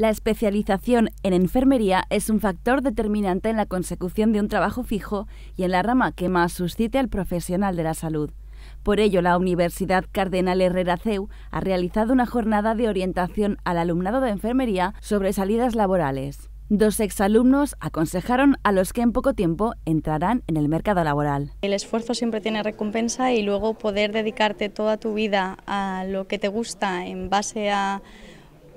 La especialización en enfermería es un factor determinante en la consecución de un trabajo fijo y en la rama que más suscite al profesional de la salud. Por ello, la Universidad Cardenal Herrera CEU ha realizado una jornada de orientación al alumnado de enfermería sobre salidas laborales. Dos exalumnos aconsejaron a los que en poco tiempo entrarán en el mercado laboral. El esfuerzo siempre tiene recompensa y luego poder dedicarte toda tu vida a lo que te gusta en base a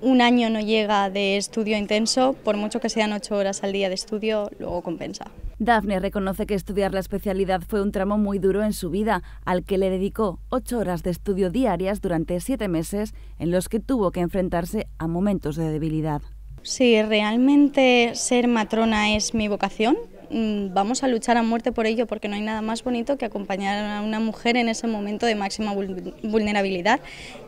un año no llega de estudio intenso, por mucho que sean ocho horas al día de estudio, luego compensa. Dafne reconoce que estudiar la especialidad fue un tramo muy duro en su vida, al que le dedicó ocho horas de estudio diarias durante siete meses, en los que tuvo que enfrentarse a momentos de debilidad. Si realmente ser matrona es mi vocación, mm, vamos a luchar a muerte por ello porque no hay nada más bonito que acompañar a una mujer en ese momento de máxima vulnerabilidad,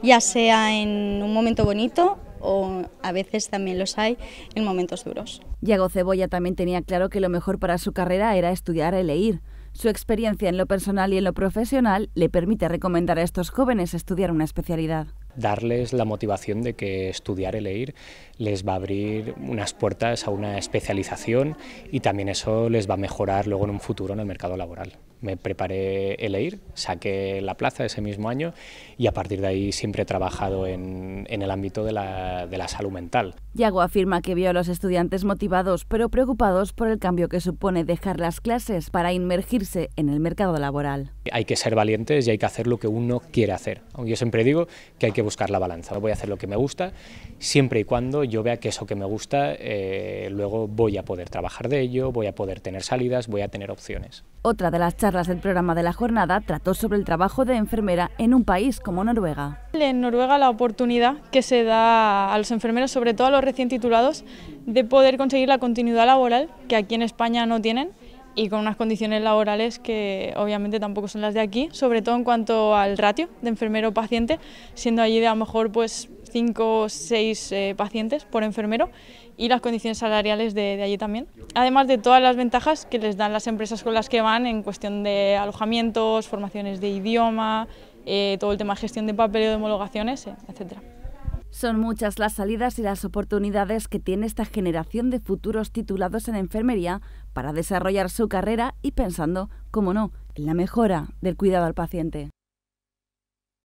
ya sea en un momento bonito o a veces también los hay en momentos duros. Yago Cebolla también tenía claro que lo mejor para su carrera era estudiar y leer. Su experiencia en lo personal y en lo profesional le permite recomendar a estos jóvenes estudiar una especialidad darles la motivación de que estudiar el EIR les va a abrir unas puertas a una especialización y también eso les va a mejorar luego en un futuro en el mercado laboral. Me preparé el EIR, saqué la plaza ese mismo año y a partir de ahí siempre he trabajado en, el ámbito de la, salud mental. Yago afirma que vio a los estudiantes motivados pero preocupados por el cambio que supone dejar las clases para inmergirse en el mercado laboral. Hay que ser valientes y hay que hacer lo que uno quiere hacer. Yo siempre digo que hay que buscar la balanza. Voy a hacer lo que me gusta, siempre y cuando yo vea que eso que me gusta, eh, luego voy a poder trabajar de ello, voy a poder tener salidas, voy a tener opciones. Otra de las charlas del programa de la jornada trató sobre el trabajo de enfermera en un país como Noruega. En Noruega la oportunidad que se da a los enfermeros, sobre todo a los recién titulados, de poder conseguir la continuidad laboral que aquí en España no tienen y con unas condiciones laborales que obviamente tampoco son las de aquí, sobre todo en cuanto al ratio de enfermero-paciente, siendo allí de a lo mejor pues 5 o 6 eh, pacientes por enfermero y las condiciones salariales de, allí también. Además de todas las ventajas que les dan las empresas con las que van en cuestión de alojamientos, formaciones de idioma, eh, todo el tema de gestión de papeleo de homologaciones, eh, etcétera. Son muchas las salidas y las oportunidades que tiene esta generación de futuros titulados en enfermería para desarrollar su carrera y pensando, como no, en la mejora del cuidado al paciente.